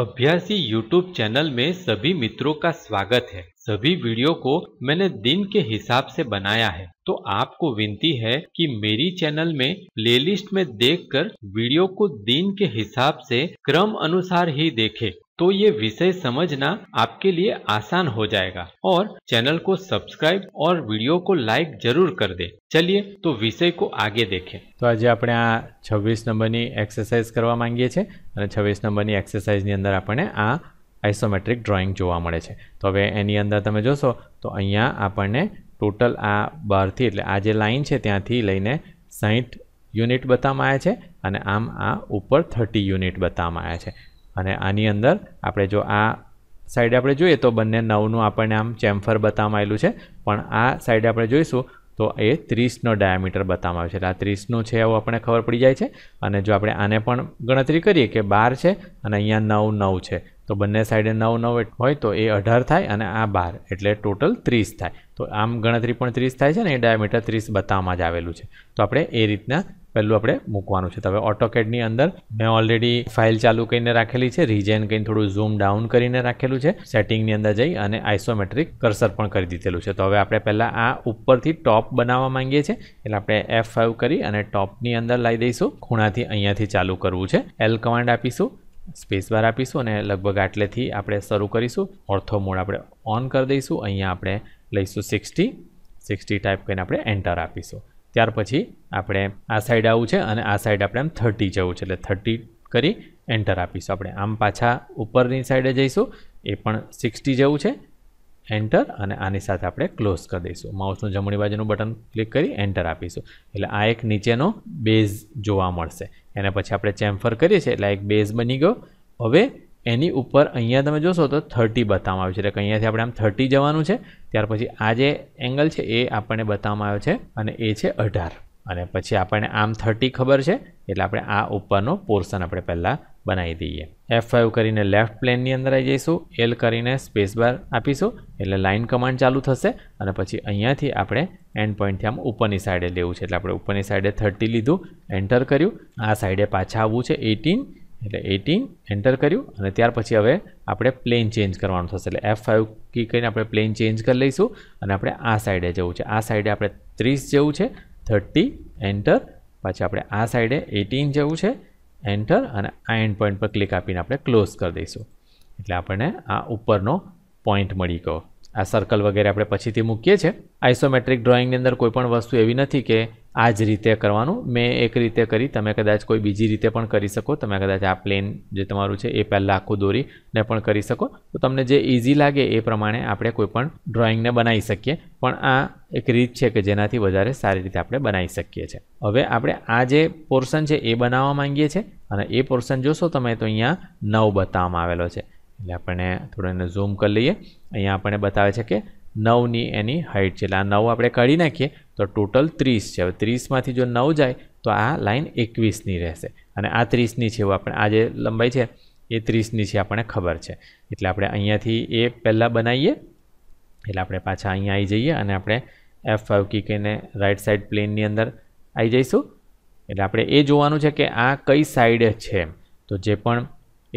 अभ्यासी YouTube channel में सभी मित्रों का स्वागत है सभी वीडियो को मैंने दिन के हिसाब से बनाया है तो आपको विनती है कि मेरी चैनल में प्लेलिस्ट में देखकर वीडियो को दिन के हिसाब से क्रम अनुसार ही देखें तो ये विषय समझना आपके लिए आसान हो जाएगा और चैनल को सब्सक्राइब और वीडियो को लाइक જરૂर कर दे ચલીએ તો વિષય કો આગે દેખે તો આજે આપણે આ છવ્વીસ નંબરની એક્સરસાઇઝ કરવા માંગીએ છીએ અને છવ્વીસ નંબરની એક્સરસાઇઝની અંદર આપણને આ આઇસોમેટ્રિક ડ્રોઈંગ જોવા મળે છે તો હવે એની અંદર તમે જોશો તો અહીંયા આપણને ટોટલ આ બારથી એટલે આ જે લાઇન છે ત્યાંથી લઈને સાહીઠ યુનિટ બતાવવામાં આવ્યા છે અને આમ આ ઉપર થર્ટી યુનિટ બતાવવામાં આવ્યા છે અને આની અંદર આપણે જો આ સાઈડે આપણે જોઈએ તો બંને નવનું આપણને આમ ચેમ્ફર બતાવવામાં આવેલું છે પણ આ સાઈડે આપણે જોઈશું તો એ ત્રીસનો ડાયામીટર બતાવવામાં આવે છે એટલે આ ત્રીસનું છે એવું આપણને ખબર પડી જાય છે અને જો આપણે આને પણ ગણતરી કરીએ કે બાર છે અને અહીંયા નવ નવ છે તો બંને સાઈડે નવ નવ હોય તો એ અઢાર થાય અને આ બાર એટલે ટોટલ ત્રીસ થાય તો આમ ગણતરી પણ ત્રીસ થાય છે ને એ ડાયામીટર ત્રીસ બતાવવામાં જ આવેલું છે તો આપણે એ રીતના પહેલું આપણે મૂકવાનું છે હવે ઓટોકેડની અંદર મેં ઓલરેડી ફાઇલ ચાલુ કરીને રાખેલી છે રિજેન કરીને થોડું ઝૂમ ડાઉન કરીને રાખેલું છે સેટિંગની અંદર જઈ અને આઇસોમેટ્રિક કર્સર પણ કરી દીધેલું છે તો હવે આપણે પહેલાં આ ઉપરથી ટોપ બનાવવા માંગીએ છીએ એટલે આપણે એફ ફાઇવ કરી અને ટોપની અંદર લાવી દઈશું ખૂણાથી અહીંયાથી ચાલુ કરવું છે એલ કમાન્ડ આપીશું સ્પેસ બાર આપીશું અને લગભગ આટલેથી આપણે શરૂ કરીશું ઓર્થો મોડ આપણે ઓન કરી દઈશું અહીંયા આપણે લઈશું સિક્સટી સિક્સટી ટાઈપ કરીને આપણે એન્ટર આપીશું ત્યાર પછી આપણે આ સાઈડ આવું છે અને આ સાઈડ આપણે આમ થર્ટી જવું છે એટલે થર્ટી કરી એન્ટર આપીશું આપણે આમ પાછા ઉપરની સાઈડે જઈશું એ પણ સિક્સટી જવું છે એન્ટર અને આની સાથે આપણે ક્લોઝ કરી દઈશું માઉસનું જમણી બાજુનું બટન ક્લિક કરી એન્ટર આપીશું એટલે આ એક નીચેનો બેઝ જોવા મળશે એને પછી આપણે ચેમ્ફર કરીએ છીએ એટલે એક બેઝ બની ગયો હવે એની ઉપર અહીંયા તમે જોશો તો થર્ટી બતાવવામાં આવ્યું છે એટલે અહીંયાથી આપણે આમ થર્ટી જવાનું છે ત્યાર પછી આ જે એંગલ છે એ આપણને બતાવવામાં આવ્યો છે અને એ છે અઢાર અને પછી આપણને આમ થર્ટી ખબર છે એટલે આપણે આ ઉપરનો પોર્શન આપણે પહેલાં બનાવી દઈએ એફ ફાઇવ કરીને લેફ્ટ પ્લેનની અંદર આવી જઈશું એલ કરીને સ્પેસ બાર આપીશું એટલે લાઇન કમાન્ડ ચાલુ થશે અને પછી અહીંયાથી આપણે એન્ડ પોઈન્ટથી આમ ઉપરની સાઇડે લેવું છે એટલે આપણે ઉપરની સાઇડે થર્ટી લીધું એન્ટર કર્યું આ સાઈડે પાછા આવવું છે એટીન એટલે એટીન એન્ટર કર્યું અને ત્યાર પછી હવે આપણે પ્લેન ચેન્જ કરવાનું થશે એટલે એફ ફાઇવ કી કરીને આપણે પ્લેન ચેન્જ કરી લઈશું અને આપણે આ સાઈડે જવું છે આ સાઈડે આપણે ત્રીસ જવું છે થર્ટી એન્ટર પછી આપણે આ સાઈડે એટીન જવું છે એન્ટર અને આ એન્ડ પોઈન્ટ પર ક્લિક આપીને આપણે ક્લોઝ કરી દઈશું એટલે આપણને આ ઉપરનો પોઈન્ટ મળી ગયો આ સર્કલ વગેરે આપણે પછીથી મૂકીએ છીએ આઇસોમેટ્રિક ડ્રોઈંગની અંદર કોઈપણ વસ્તુ એવી નથી કે આ જ રીતે કરવાનું મેં એક રીતે કરી તમે કદાચ કોઈ બીજી રીતે પણ કરી શકો તમે કદાચ આ પ્લેન જે તમારું છે એ પહેલાં આખું દોરીને પણ કરી શકો તો તમને જે ઇઝી લાગે એ પ્રમાણે આપણે કોઈ પણ ડ્રોઈંગને બનાવી શકીએ પણ આ એક રીત છે કે જેનાથી વધારે સારી રીતે આપણે બનાવી શકીએ છીએ હવે આપણે આ જે પોર્શન છે એ બનાવવા માંગીએ છીએ અને એ પોર્શન જોશો તમે તો અહીંયા નવ બતાવવામાં આવેલો છે એટલે આપણે થોડું એને ઝૂમ કરી લઈએ અહીંયા આપણને બતાવે છે કે નવની એની હાઇટ છે એટલે આ નવ આપણે કાઢી નાખીએ તો ટોટલ ત્રીસ છે હવે ત્રીસમાંથી જો નવ જાય તો આ લાઇન એકવીસની રહેશે અને આ ત્રીસની છે એવું આપણે આ જે લંબાઈ છે એ ત્રીસની છે આપણને ખબર છે એટલે આપણે અહીંયાથી એ પહેલાં બનાવીએ એટલે આપણે પાછા અહીંયા આવી જઈએ અને આપણે એફ ફાઇવ કી કહીને રાઇટ સાઇડ પ્લેનની અંદર આવી જઈશું એટલે આપણે એ જોવાનું છે કે આ કઈ સાઈડ છે તો જે પણ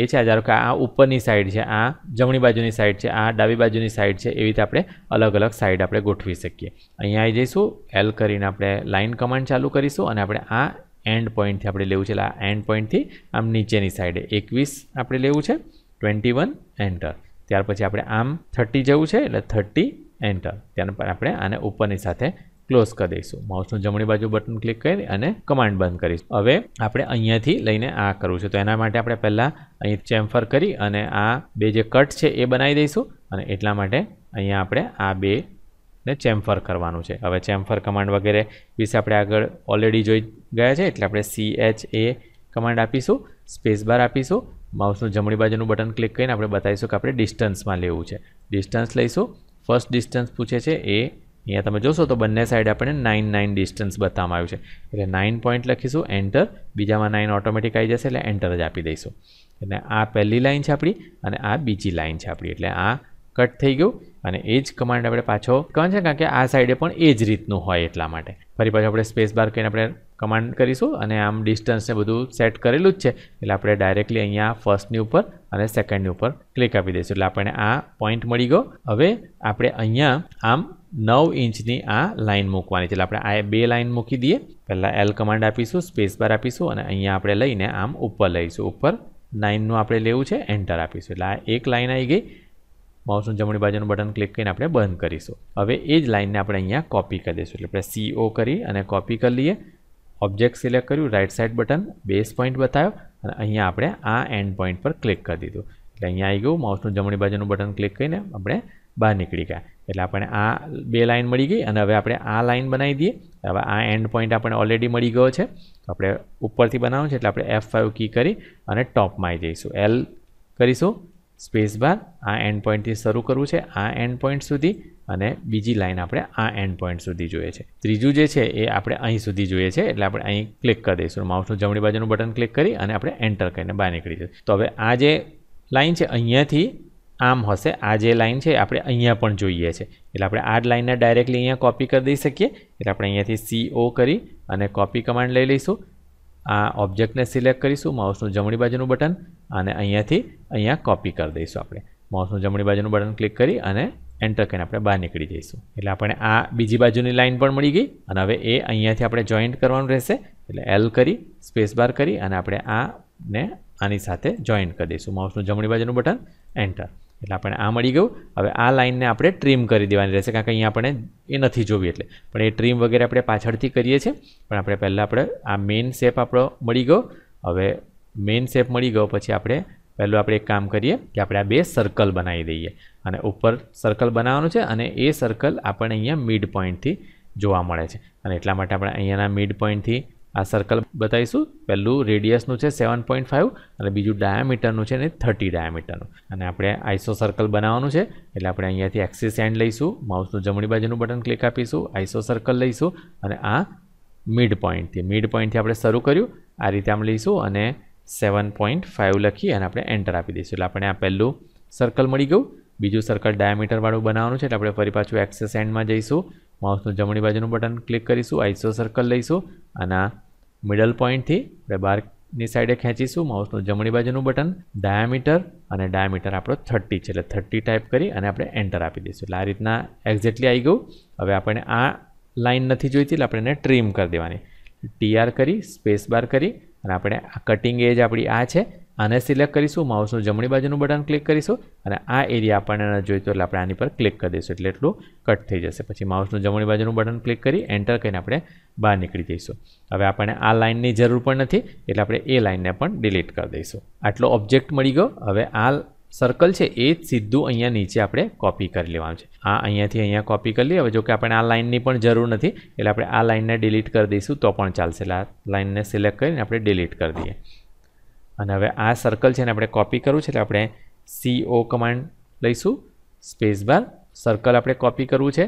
એ છે આ ધારો કે આ ઉપરની સાઈડ છે આ જમણી બાજુની સાઈડ છે આ ડાબી બાજુની સાઈડ છે એવી રીતે આપણે અલગ અલગ સાઈડ આપણે ગોઠવી શકીએ અહીંયા આવી જઈશું એલ કરીને આપણે લાઇન કમાન્ડ ચાલુ કરીશું અને આપણે આ એન્ડ પોઈન્ટથી આપણે લેવું છે એટલે આ એન્ડ પોઈન્ટથી આમ નીચેની સાઈડે એકવીસ આપણે લેવું છે ટ્વેન્ટી વન એન્ટર ત્યાર પછી આપણે આમ થર્ટી જવું છે એટલે થર્ટી એન્ટર ત્યાર આપણે આને ઉપરની સાથે ક્લોઝ કરી દઈશું માઉસનું જમણી બાજુ બટન ક્લિક કરી અને કમાન્ડ બંધ કરીશું હવે આપણે અહીંયાથી લઈને આ કરવું છે તો એના માટે આપણે પહેલાં અહીં ચેમ્ફર કરી અને આ બે જે કટ છે એ બનાવી દઈશું અને એટલા માટે અહીંયા આપણે આ બે ને ચેમ્ફર કરવાનું છે હવે ચેમ્ફર કમાન્ડ વગેરે વિશે આપણે આગળ ઓલરેડી જોઈ ગયા છે એટલે આપણે સી એચ એ કમાન્ડ આપીશું સ્પેસ બાર આપીશું માઉસનું જમણી બાજુનું બટન ક્લિક કરીને આપણે બતાવીશું કે આપણે ડિસ્ટન્સમાં લેવું છે ડિસ્ટન્સ લઈશું ફર્સ્ટ ડિસ્ટન્સ પૂછે છે એ અહીંયા તમે જોશો તો બંને સાઈડ આપણે નાઇન નાઇન ડિસ્ટન્સ બતાવવામાં આવ્યું છે એટલે નાઇન પોઈન્ટ લખીશું એન્ટર બીજામાં નાઇન ઓટોમેટિક આવી જશે એટલે એન્ટર જ આપી દઈશું એટલે આ પહેલી લાઇન છે આપણી અને આ બીજી લાઇન છે આપણી એટલે આ કટ થઈ ગયું અને એ જ કમાન્ડ આપણે પાછો કહે છે કારણ કે આ સાઈડે પણ એ જ રીતનું હોય એટલા માટે ફરી પાછું આપણે સ્પેસ બાર કરીને આપણે કમાન્ડ કરીશું અને આમ ડિસ્ટન્સને બધું સેટ કરેલું જ છે એટલે આપણે ડાયરેક્ટલી અહીંયા ફર્સ્ટની ઉપર અને સેકન્ડની ઉપર ક્લિક આપી દઈશું એટલે આપણને આ પોઈન્ટ મળી ગયો હવે આપણે અહીંયા આમ નવ ઇંચની આ લાઇન મૂકવાની છે એટલે આપણે આ બે લાઇન મૂકી દઈએ પહેલાં એલ કમાન્ડ આપીશું સ્પેસ બાર આપીશું અને અહીંયા આપણે લઈને આમ ઉપર લઈશું ઉપર નાઇનનું આપણે લેવું છે એન્ટર આપીશું એટલે આ એક લાઇન આવી ગઈ માઉસનું જમણી બાજુનું બટન ક્લિક કરીને આપણે બંધ કરીશું હવે એ જ લાઇનને આપણે અહીંયા કોપી કરી દઈશું એટલે આપણે સી ઓ કરી અને કોપી કરી લઈએ ઓબ્જેક્ટ સિલેક્ટ કર્યું right side button base point બતાવ્યો અને અહીંયા આપણે આ એન્ડ પોઈન્ટ પર ક્લિક કરી દીધું એટલે અહીંયા આવી ગયું માઉસનું જમણી બાજુનું બટન ક્લિક કરીને આપણે બહાર નીકળી ગયા એટલે આપણે આ બે લાઇન મળી ગઈ અને હવે આપણે આ લાઇન બનાવી દઈએ હવે આ એન્ડ પોઈન્ટ આપણને ઓલરેડી મળી ગયો છે તો આપણે ઉપરથી બનાવવું છે એટલે આપણે એફ કી કરી અને ટોપમાં આવી જઈશું એલ કરીશું સ્પેસ બાર આ એન્ડ પોઈન્ટથી શરૂ કરવું છે આ એન્ડ પોઈન્ટ સુધી અને બીજી લાઇન આપણે આ એન્ડ પોઈન્ટ સુધી જોઈએ છે ત્રીજું જે છે એ આપણે અહીં સુધી જોઈએ છે એટલે આપણે અહીં ક્લિક કરી દઈશું માઉસનું જમણી બાજુનું બટન ક્લિક કરી અને આપણે એન્ટર કરીને બહાર નીકળી જઈશું તો હવે આ જે લાઇન છે અહીંયાથી આમ હશે આ જે લાઇન છે આપણે અહીંયા પણ જોઈએ છે એટલે આપણે આ લાઇનને ડાયરેક્ટલી અહીંયા કોપી કરી દઈ શકીએ એટલે આપણે અહીંયાથી સી ઓ કરી અને કોપી કમાન્ડ લઈ લઈશું આ ઓબ્જેક્ટને સિલેક્ટ કરીશું માઉસનું જમણી બાજુનું બટન અને અહીંયાથી અહીંયા કોપી કરી દઈશું આપણે માઉસનું જમણી બાજુનું બટન ક્લિક કરી અને એન્ટર કરીને આપણે બહાર નીકળી જઈશું એટલે આપણે આ બીજી બાજુની લાઇન પણ મળી ગઈ અને હવે એ અહીંયાથી આપણે જોઈન્ટ કરવાનું રહેશે એટલે એલ કરી સ્પેસ બાર કરી અને આપણે આને આની સાથે જોઈન્ટ કરી દઈશું માઉસનું જમણી બાજુનું બટન એન્ટર એટલે આપણે આ મળી ગયું હવે આ લાઇનને આપણે ટ્રીમ કરી દેવાની રહેશે કારણ કે અહીંયા આપણે એ નથી જોવી એટલે પણ એ ટ્રીમ વગેરે આપણે પાછળથી કરીએ છીએ પણ આપણે પહેલાં આપણે આ મેઇન શેપ આપણો મળી ગયો હવે મેઇન શેપ મળી ગયો પછી આપણે પહેલું આપણે એક કામ કરીએ કે આપણે આ બે સર્કલ બનાવી દઈએ અને ઉપર સર્કલ બનાવવાનું છે અને એ સર્કલ આપણને અહીંયા મિડ પોઈન્ટથી જોવા મળે છે અને એટલા માટે આપણે અહીંયાના મિડ પોઈન્ટથી આ સર્કલ બતાવીશું પહેલું રેડિયસનું છે સેવન પોઈન્ટ ફાઇવ અને બીજું ડાયામીટરનું છે ને થર્ટી ડાયામીટરનું અને આપણે આઈસો સર્કલ બનાવવાનું છે એટલે આપણે અહીંયાથી એક્સિસ એન્ડ લઈશું માઉસનું જમણી બાજુનું બટન ક્લિક આપીશું આઈસો સર્કલ લઈશું અને આ મિડ પોઈન્ટથી મિડ પોઈન્ટથી આપણે શરૂ કર્યું આ રીતે આમ લઈશું અને સેવન પોઈન્ટ ફાઇવ લખી અને આપણે એન્ટર આપી દઈશું એટલે આપણે આ પહેલું સર્કલ મળી ગયું બીજું સર્કલ ડાયામીટરવાળું બનાવવાનું છે એટલે આપણે ફરી પાછું એક્સેસ એન્ડમાં જઈશું માઉસનું જમણી બાજુનું બટન ક્લિક કરીશું આઈસો સર્કલ લઈશું અને આ મિડલ પોઈન્ટથી આપણે બારની સાઈડે ખેંચીશું માઉસનું જમણી બાજુનું બટન ડાયામીટર અને ડાયામીટર આપણો થર્ટી છે એટલે થર્ટી ટાઈપ કરી અને આપણે એન્ટર આપી દઈશું એટલે આ રીતના એક્ઝેક્ટલી આવી ગયું હવે આપણે આ લાઈન નથી જોઈતી એટલે આપણે એને ટ્રીમ કરી દેવાની ટીઆર કરી સ્પેસ બાર કરી અને આપણે આ કટિંગ એજ આપણી આ છે આને સિલેક્ટ કરીશું માઉસનું જમણી બાજુનું બટન ક્લિક કરીશું અને આ એરિયા આપણને ન જોઈતો એટલે આપણે આની પર ક્લિક કરી દઈશું એટલે એટલું કટ થઈ જશે પછી માઉસનું જમણી બાજુનું બટન ક્લિક કરી એન્ટર કરીને આપણે બહાર નીકળી જઈશું હવે આપણને આ લાઇનની જરૂર પણ નથી એટલે આપણે એ લાઇનને પણ ડિલીટ કરી દઈશું આટલો ઓબ્જેક્ટ મળી ગયો હવે આ સર્કલ છે એ જ સીધું અહીંયા નીચે આપણે કોપી કરી લેવાનું છે આ અહીંયાથી અહીંયા કોપી કરી લઈએ હવે જો કે આપણે આ લાઇનની પણ જરૂર નથી એટલે આપણે આ લાઇનને ડિલીટ કરી દઈશું તો પણ ચાલશે એટલે આ લાઇનને સિલેક્ટ કરીને આપણે ડિલીટ કરી દઈએ અને હવે આ સર્કલ છે ને આપણે કોપી કરવું છે એટલે આપણે સીઓ કમાન્ડ લઈશું સ્પેસ બાર સર્કલ આપણે કોપી કરવું છે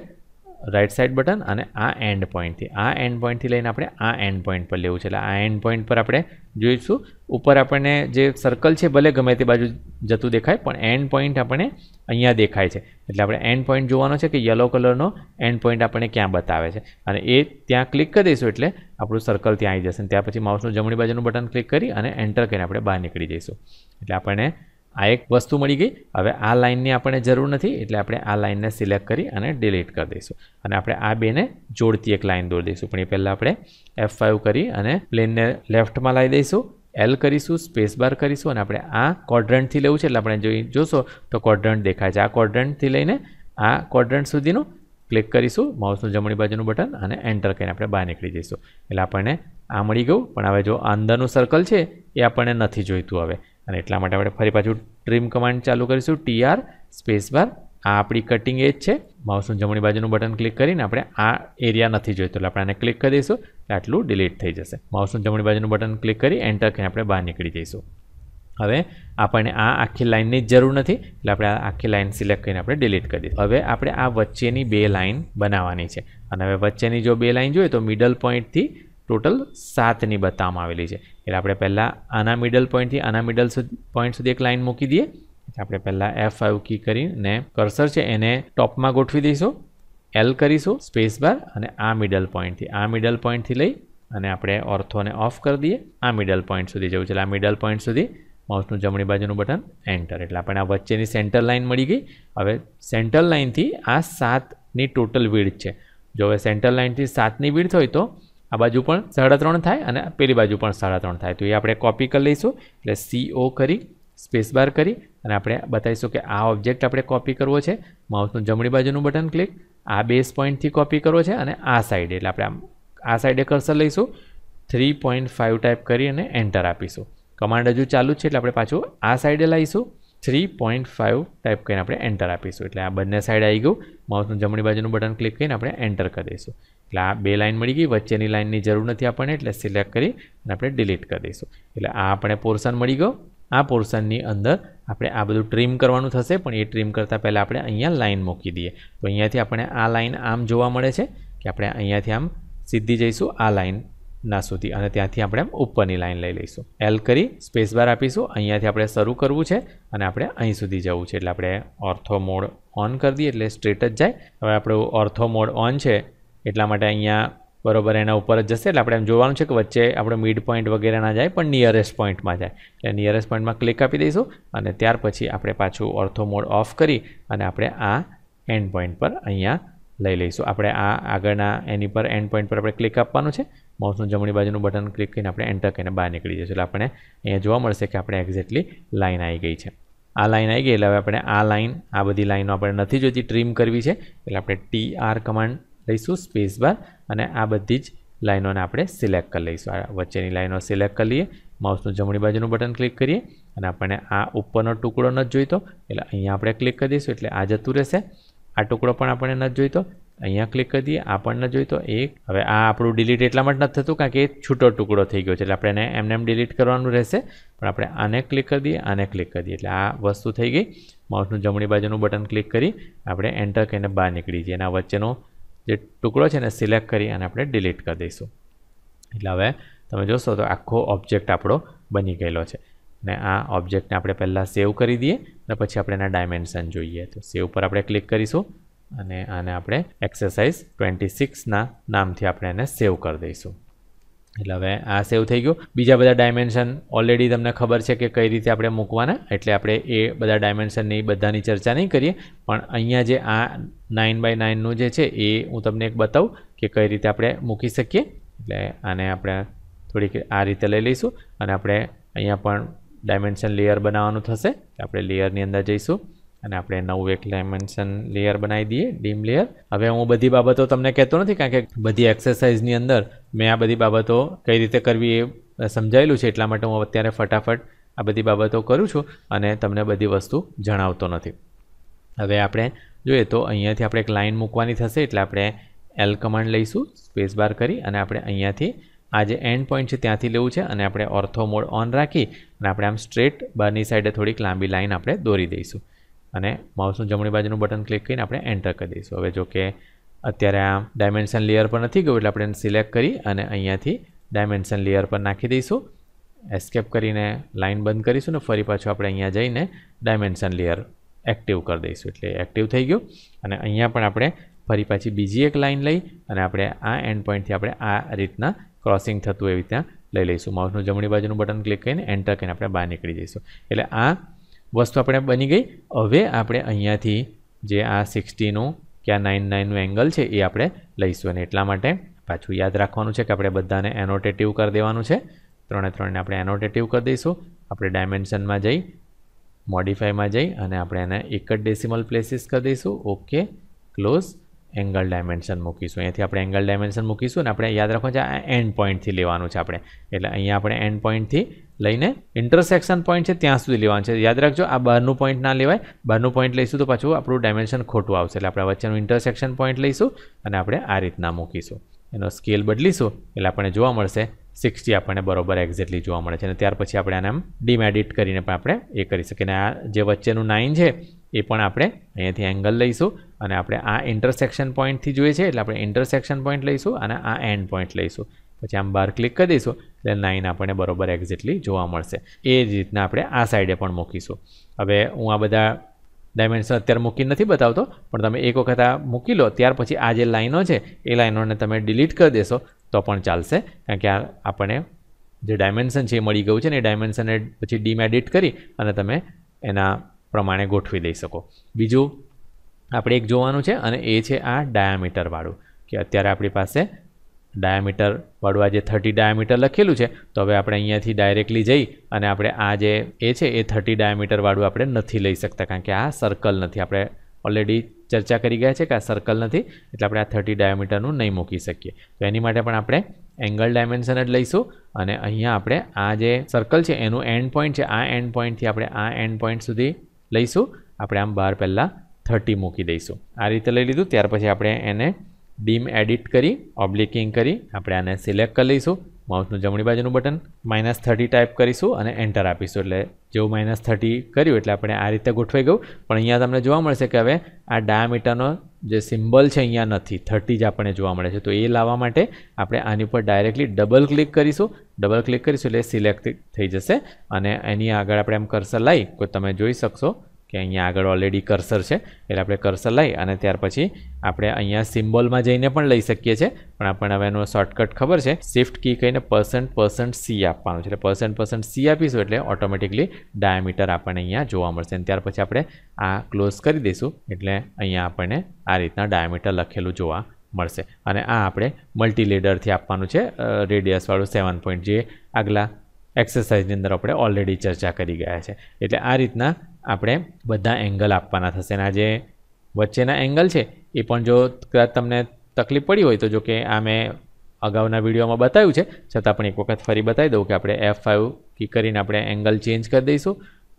રાઇટ સાઇડ બટન અને આ એન્ડ પોઈન્ટથી આ એન્ડ પોઈન્ટથી લઈને આપણે આ એન્ડ પોઈન્ટ પર લેવું છે એટલે આ એન્ડ પોઈન્ટ પર આપણે જોઈશું ઉપર આપણને જે સર્કલ છે ભલે ગમે તે બાજુ જતું દેખાય પણ એન્ડ પોઈન્ટ આપણે અહીંયા દેખાય છે એટલે આપણે એન્ડ પોઈન્ટ જોવાનો છે કે યલો કલરનો એન્ડ પોઈન્ટ આપણને ક્યાં બતાવે છે અને એ ત્યાં ક્લિક કરી દઈશું એટલે આપણું સર્કલ ત્યાં આવી જશે અને ત્યાર પછી માઉસનું જમણી બાજુનું બટન ક્લિક કરી અને એન્ટર કરીને આપણે બહાર નીકળી જઈશું એટલે આપણને આ એક વસ્તુ મળી ગઈ હવે આ લાઇનની આપણને જરૂર નથી એટલે આપણે આ લાઇનને સિલેક્ટ કરી અને ડિલીટ કરી દઈશું અને આપણે આ બેને જોડતી એક લાઇન દોરી દઈશું પણ એ પહેલાં આપણે એફ કરી અને પ્લેનને લેફ્ટમાં લાવી દઈશું એલ કરીશું સ્પેસ બાર કરીશું અને આપણે આ કોડ્રન્ટથી લેવું છે એટલે આપણે જોઈ જોશો તો કોડ્રન્ટ દેખાય છે આ કોડ્રન્ટથી લઈને આ કોડ્રન્ટ સુધીનું ક્લિક કરીશું માઉસનું જમણી બાજુનું બટન અને એન્ટર કરીને આપણે બહાર નીકળી જઈશું એટલે આપણને આ મળી ગયું પણ હવે જો અંદરનું સર્કલ છે એ આપણને નથી જોઈતું હવે અને એટલા માટે આપણે ફરી પાછું ટ્રીમ કમાન્ડ ચાલુ કરીશું ટીઆર સ્પેસ બાર આ આપણી કટિંગ એજ છે માઉસનું જમણી બાજુનું બટન ક્લિક કરીને આપણે આ એરિયા નથી જોઈતો એટલે આપણે આને ક્લિક કરી દઈશું એટલે આટલું ડિલીટ થઈ જશે માઉસનું જમણી બાજુનું બટન ક્લિક કરી એન્ટર કરીને આપણે બહાર નીકળી જઈશું હવે આપણને આ આખી લાઇનની જ જરૂર નથી એટલે આપણે આ આખી લાઇન સિલેક્ટ કરીને આપણે ડિલીટ કરી દઈશું હવે આપણે આ વચ્ચેની બે લાઇન બનાવવાની છે અને હવે વચ્ચેની જો બે લાઇન જોઈએ તો મિડલ પોઈન્ટથી ટોટલ સાતની બતાવવામાં આવેલી છે એટલે આપણે પહેલાં આના મિડલ પોઈન્ટથી આના મિડલ પોઈન્ટ સુધી એક લાઇન મૂકી દઈએ આપણે પહેલાં એફ ફાઇવ કી કરીને કર્સર છે એને ટોપમાં ગોઠવી દઈશું એલ કરીશું સ્પેસ બાર અને આ મિડલ પોઈન્ટથી આ મિડલ પોઈન્ટથી લઈ અને આપણે ઓર્થોને ઓફ કરી દઈએ આ મિડલ પોઈન્ટ સુધી જવું છે આ મિડલ પોઈન્ટ સુધી માઉસનું જમણી બાજુનું બટન એન્ટર એટલે આપણે આ વચ્ચેની સેન્ટર લાઇન મળી ગઈ હવે સેન્ટર લાઇનથી આ સાતની ટોટલ વીડ છે જો હવે સેન્ટર લાઇનથી સાતની વીડ હોય તો આ બાજુ પણ સાડા ત્રણ થાય અને પેલી બાજુ પણ સાડા ત્રણ થાય તો એ આપણે કોપી કરી લઈશું એટલે સીઓ કરી સ્પેસ બાર કરી અને આપણે બતાવીશું કે આ ઓબ્જેક્ટ આપણે કોપી કરવો છે માઉસનું જમણી બાજુનું બટન ક્લિક આ બેઝ પોઈન્ટથી કોપી કરવો છે અને આ સાઈડે એટલે આપણે આમ આ સાઈડે કર્સર લઈશું થ્રી પોઈન્ટ ફાઇવ ટાઈપ કરી અને એન્ટર આપીશું કમાન્ડ હજુ ચાલુ છે એટલે આપણે પાછું આ સાઈડે લાવીશું થ્રી પોઈન્ટ ફાઇવ ટાઈપ કરીને આપણે એન્ટર આપીશું એટલે આ બંને સાઈડ આવી ગયું માઉસનું જમણી બાજુનું બટન ક્લિક કરીને આપણે એન્ટર કરી દઈશું એટલે આ બે લાઇન મળી ગઈ વચ્ચેની લાઇનની જરૂર નથી આપણને એટલે સિલેક્ટ કરી અને આપણે ડિલીટ કરી દઈશું એટલે આ આપણે પોર્શન મળી ગયો આ પોર્શનની અંદર આપણે આ બધું ટ્રીમ કરવાનું થશે પણ એ ટ્રીમ કરતાં પહેલાં આપણે અહીંયા લાઇન મૂકી દઈએ તો અહીંયાથી આપણે આ લાઇન આમ જોવા મળે છે કે આપણે અહીંયાથી આમ સીધી જઈશું આ લાઇન ના સુધી અને ત્યાંથી આપણે એમ ઉપરની લાઈન લઈ લઈશું એલ કરી સ્પેસ બાર આપીશું અહીંયાથી આપણે શરૂ કરવું છે અને આપણે અહીં સુધી જવું છે એટલે આપણે ઓર્થો મોડ ઓન કરી દઈએ એટલે સ્ટ્રેટ જ જાય હવે આપણું ઓર્થો મોડ ઓન છે એટલા માટે અહીંયા બરોબર એના ઉપર જ જશે એટલે આપણે એમ જોવાનું છે કે વચ્ચે આપણે મિડ પોઈન્ટ વગેરે ના જાય પણ નિયરેસ્ટ પોઈન્ટમાં જાય એટલે નિયરેસ્ટ પોઈન્ટમાં ક્લિક આપી દઈશું અને ત્યાર પછી આપણે પાછું ઓર્થો મોડ ઓફ કરી અને આપણે આ એન્ડ પોઈન્ટ પર અહીંયા લઈ લઈશું આપણે આ આગળના એની પર એન્ડ પોઈન્ટ પર આપણે ક્લિક આપવાનું છે માઉસનું જમણી બાજુનું બટન ક્લિક કરીને આપણે એન્ટર કરીને બહાર નીકળી જઈશું એટલે આપણે અહીંયા જોવા મળશે કે આપણે એક્ઝેક્ટલી લાઇન આવી ગઈ છે આ લાઈન આવી ગઈ એટલે હવે આપણે આ લાઇન આ બધી લાઈનો આપણે નથી જોતી ટ્રીમ કરવી છે એટલે આપણે ટી આર કમાન્ડ લઈશું સ્પેસ બાર અને આ બધી જ લાઇનોને આપણે સિલેક્ટ કરી લઈશું આ વચ્ચેની લાઇનો સિલેક્ટ કરી લઈએ માઉસનું જમણી બાજુનું બટન ક્લિક કરીએ અને આપણને આ ઉપરનો ટુકડો નથી જોઈતો એટલે અહીંયા આપણે ક્લિક કરી દઈશું એટલે આ જતું રહેશે આ ટુકડો પણ આપણને નથી જોઈતો અહીંયા ક્લિક કરી દઈએ આ પણ નથી જોઈતો એક હવે આ આપણું ડિલીટ એટલા માટે નથી થતું કારણ કે એ છૂટો ટુકડો થઈ ગયો છે એટલે આપણે એને એમને એમ ડિલીટ કરવાનું રહેશે પણ આપણે આને ક્લિક કરી દઈએ આને ક્લિક કરી દઈએ એટલે આ વસ્તુ થઈ ગઈ માઉસનું જમણી બાજુનું બટન ક્લિક કરી આપણે એન્ટર કરીને બહાર નીકળી જઈએ એના વચ્ચેનો જે ટુકડો છે એને સિલેક્ટ કરી અને આપણે ડિલીટ કરી દઈશું એટલે હવે તમે જોશો તો આખો ઓબ્જેક્ટ આપણો બની ગયેલો છે ને આ ઓબ્જેક્ટને આપણે પહેલાં સેવ કરી દઈએ અને પછી આપણે એના ડાયમેન્શન જોઈએ તો સેવ પર આપણે ક્લિક કરીશું અને આને આપણે એક્સરસાઇઝ ટ્વેન્ટી સિક્સના નામથી આપણે એને સેવ કરી દઈશું એટલે હવે આ સેવ થઈ ગયું બીજા બધા ડાયમેન્શન ઓલરેડી તમને ખબર છે કે કઈ રીતે આપણે મૂકવાના એટલે આપણે એ બધા ડાયમેન્શનની બધાની ચર્ચા નહીં કરીએ પણ અહીંયા જે આ નાઇન બાય નાઇનનું જે છે એ હું તમને એક બતાવું કે કઈ રીતે આપણે મૂકી શકીએ એટલે આને આપણે થોડીક આ રીતે લઈ લઈશું અને આપણે અહીંયા પણ ડાયમેન્શન લેયર બનાવવાનું થશે આપણે લેયરની અંદર જઈશું અને આપણે નવું એક ડાયમેન્શન લેયર બનાવી દઈએ ડીમ લેયર હવે હું બધી બાબતો તમને કહેતો નથી કારણ કે બધી એક્સરસાઇઝની અંદર મેં આ બધી બાબતો કઈ રીતે કરવી એ સમજાયેલું છે એટલા માટે હું અત્યારે ફટાફટ આ બધી બાબતો કરું છું અને તમને બધી વસ્તુ જણાવતો નથી હવે આપણે જોઈએ તો અહીંયાથી આપણે એક લાઇન મૂકવાની થશે એટલે આપણે એલ કમાન્ડ લઈશું સ્પેસ બાર કરી અને આપણે અહીંયાથી આ જે એન્ડ પોઈન્ટ છે ત્યાંથી લેવું છે અને આપણે ઓર્થો મોડ ઓન રાખી અને આપણે આમ સ્ટ્રેટ બહારની સાઈડે થોડીક લાંબી લાઈન આપણે દોરી દઈશું અને માઉસનું જમણી બાજુનું બટન ક્લિક કરીને આપણે એન્ટર કરી દઈશું હવે જો કે અત્યારે આ ડાયમેન્શન લેયર પર નથી ગયું એટલે આપણે સિલેક્ટ કરી અને અહીંયાથી ડાયમેન્શન લેયર પર નાખી દઈશું એસ્કેપ કરીને લાઇન બંધ કરીશું અને ફરી પાછું આપણે અહીંયા જઈને ડાયમેન્શન લેયર એક્ટિવ કરી દઈશું એટલે એક્ટિવ થઈ ગયું અને અહીંયા પણ આપણે ફરી પાછી બીજી એક લાઈન લઈ અને આપણે આ એન્ડ પોઈન્ટથી આપણે આ રીતના ક્રોસિંગ થતું એવી ત્યાં લઈ લઈશું માઉસનું જમણી બાજુનું બટન ક્લિક કરીને એન્ટર કરીને આપણે બહાર નીકળી જઈશું એટલે આ વસ્તુ આપણે બની ગઈ હવે આપણે અહીંયાથી જે આ સિક્સટીનું કે આ નાઇન નાઇનનું એંગલ છે એ આપણે લઈશું અને એટલા માટે પાછું યાદ રાખવાનું છે કે આપણે બધાને એનોટેટિવ કરી દેવાનું છે ત્રણે ત્રણને આપણે એનોટેટિવ કરી દઈશું આપણે ડાયમેન્શનમાં જઈ મોડિફાઈમાં જઈ અને આપણે એને એક જ ડેસિમલ પ્લેસીસ કરી દઈશું ઓકે ક્લોઝ એંગલ ડાયમેન્શન મૂકીશું અહીંયાથી આપણે એંગલ ડાયમેન્શન મૂકીશું અને આપણે યાદ રાખો છે આ એન્ડ પોઈન્ટથી લેવાનું છે આપણે એટલે અહીંયા આપણે એન્ડ પોઈન્ટથી લઈને ઇન્ટરસેક્શન પોઈન્ટ છે ત્યાં સુધી લેવાનું છે યાદ રાખજો આ બહારનું પોઈન્ટ ના લેવાય બહારનું પોઈન્ટ લઈશું તો પાછું આપણું ડાયમેન્શન ખોટું આવશે એટલે આપણે વચ્ચેનું ઇન્ટરસેક્શન પોઈન્ટ લઈશું અને આપણે આ રીતના મૂકીશું એનો સ્કેલ બદલીશું એટલે આપણને જોવા મળશે સિક્સટી આપણને બરોબર એક્ઝેક્ટલી જોવા મળે છે અને ત્યાર પછી આપણે આને આમ ડીમ એડિટ કરીને પણ આપણે એ કરી શકીએ અને આ જે વચ્ચેનું નાઇન છે એ પણ આપણે અહીંયાથી એંગલ લઈશું અને આપણે આ ઇન્ટરસેક્શન પોઈન્ટથી જોઈએ છે એટલે આપણે ઇન્ટરસેક્શન પોઈન્ટ લઈશું અને આ એન્ડ પોઈન્ટ લઈશું પછી આમ બાર ક્લિક કરી દઈશું એટલે નાઇન આપણને બરોબર એક્ઝેક્ટલી જોવા મળશે એ જ રીતના આપણે આ સાઈડે પણ મૂકીશું હવે હું આ બધા ડાયમેન્શન અત્યારે મૂકી નથી બતાવતો પણ તમે એક વખત આ મૂકી લો ત્યાર પછી આ જે લાઈનો છે એ લાઇનોને તમે ડિલીટ કરી દેશો તો પણ ચાલશે કારણ કે આ આપણે જે ડાયમેન્શન છે એ મળી ગયું છે ને એ ડાયમેન્શનને પછી ડીમ એડિટ કરી અને તમે એના પ્રમાણે ગોઠવી દઈ શકો બીજું આપણે એક જોવાનું છે અને એ છે આ ડાયામીટરવાળું કે અત્યારે આપણી પાસે ડાયામીટરવાળું આ જે થર્ટી ડાયામીટર લખેલું છે તો હવે આપણે અહીંયાથી ડાયરેક્ટલી જઈ અને આપણે આ જે એ છે એ થર્ટી ડાયામીટરવાળું આપણે નથી લઈ શકતા કારણ કે આ સર્કલ નથી આપણે ઓલરેડી ચર્ચા કરી ગયા છે કે આ સર્કલ નથી એટલે આપણે આ થર્ટી ડાયામીટરનું નહીં મૂકી શકીએ તો એની માટે પણ આપણે એંગલ ડાયમેન્શન જ લઈશું અને અહીંયા આપણે આ જે સર્કલ છે એનું એન્ડ પોઈન્ટ છે આ એન્ડ પોઈન્ટથી આપણે આ એન્ડ પોઈન્ટ સુધી લઈશું આપણે આમ બહાર પહેલાં થર્ટી મૂકી દઈશું આ રીતે લઈ લીધું ત્યાર પછી આપણે એને ડીમ એડિટ કરી ઓબ્લિકિંગ કરી આપણે આને સિલેક્ટ કરી લઈશું માઉસનું જમણી બાજુનું બટન માઇનસ થર્ટી ટાઈપ કરીશું અને એન્ટર આપીશું એટલે જેવું માઇનસ થર્ટી કર્યું એટલે આપણે આ રીતે ગોઠવાઈ ગયું પણ અહીંયા તમને જોવા મળશે કે હવે આ ડાયામીટરનો જે સિમ્બલ છે અહીંયા નથી થર્ટી જ આપણને જોવા મળે છે તો એ લાવવા માટે આપણે આની ઉપર ડાયરેક્ટલી ડબલ ક્લિક કરીશું ડબલ ક્લિક કરીશું એટલે સિલેક્ટ થઈ જશે અને એની આગળ આપણે એમ કરશે લાવી કોઈ તમે જોઈ શકશો કે અહીંયા આગળ ઓલરેડી કર્સર છે એટલે આપણે કર્સર લઈ અને ત્યાર પછી આપણે અહીંયા સિમ્બોલમાં જઈને પણ લઈ શકીએ છીએ પણ આપણને હવે એનો શોર્ટકટ ખબર છે શિફ્ટ કી કહીને પર્સન્ટ પર્સન્ટ સી આપવાનું છે એટલે પર્સન્ટ પર્સન્ટ સી આપીશું એટલે ઓટોમેટિકલી ડાયામીટર આપણને અહીંયા જોવા મળશે અને ત્યાર પછી આપણે આ ક્લોઝ કરી દઈશું એટલે અહીંયા આપણને આ રીતના ડાયામીટર લખેલું જોવા મળશે અને આ આપણે મલ્ટીલેડરથી આપવાનું છે રેડિયસવાળું સેવન પોઈન્ટ જે આગલા એક્સરસાઇઝની અંદર આપણે ઓલરેડી ચર્ચા કરી ગયા છે એટલે આ રીતના આપણે બધા એંગલ આપવાના થશે અને આ જે વચ્ચેના એંગલ છે એ પણ જો કદાચ તમને તકલીફ પડી હોય તો જો કે આ મેં અગાઉના વિડીયોમાં બતાવ્યું છે છતાં પણ એક વખત ફરી બતાવી દઉં કે આપણે એફ ફાઇવ કી કરીને આપણે એંગલ ચેન્જ કરી દઈશું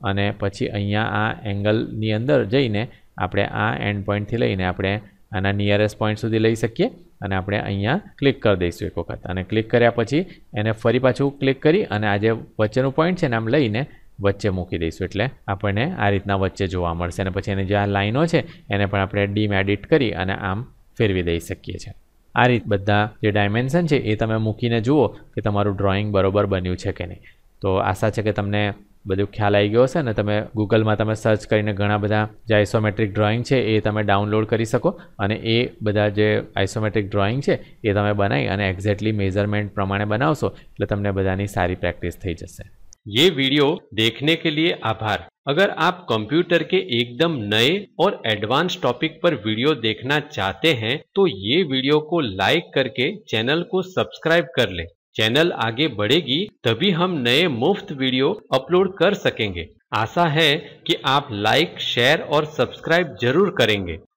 અને પછી અહીંયા આ એંગલની અંદર જઈને આપણે આ એન્ડ પોઈન્ટથી લઈને આપણે આના નિયરેસ્ટ પોઈન્ટ સુધી લઈ શકીએ અને આપણે અહીંયા ક્લિક કરી દઈશું એક વખત અને ક્લિક કર્યા પછી એને ફરી પાછું ક્લિક કરી અને આ જે વચ્ચેનું પોઈન્ટ છે ને આમ લઈને વચ્ચે મૂકી દઈશું એટલે આપણને આ રીતના વચ્ચે જોવા મળશે અને પછી એની જે આ લાઈનો છે એને પણ આપણે ડીમ એડિટ કરી અને આમ ફેરવી દઈ શકીએ છીએ આ રીત બધા જે ડાયમેન્શન છે એ તમે મૂકીને જુઓ કે તમારું ડ્રોઈંગ બરોબર બન્યું છે કે નહીં તો આશા છે કે તમને બધું ખ્યાલ આવી ગયો હશે અને તમે ગૂગલમાં તમે સર્ચ કરીને ઘણા બધા જે આઇસોમેટ્રિક ડ્રોઈંગ છે એ તમે ડાઉનલોડ કરી શકો અને એ બધા જે આઇસોમેટ્રિક ડ્રોઈંગ છે એ તમે બનાવી અને એક્ઝેક્ટલી મેઝરમેન્ટ પ્રમાણે બનાવશો એટલે તમને બધાની સારી પ્રેક્ટિસ થઈ જશે ये वीडियो देखने के लिए आभार अगर आप कंप्यूटर के एकदम नए और एडवांस टॉपिक पर वीडियो देखना चाहते हैं तो ये वीडियो को लाइक करके चैनल को सब्सक्राइब कर ले चैनल आगे बढ़ेगी तभी हम नए मुफ्त वीडियो अपलोड कर सकेंगे आशा है कि आप लाइक शेयर और सब्सक्राइब जरूर करेंगे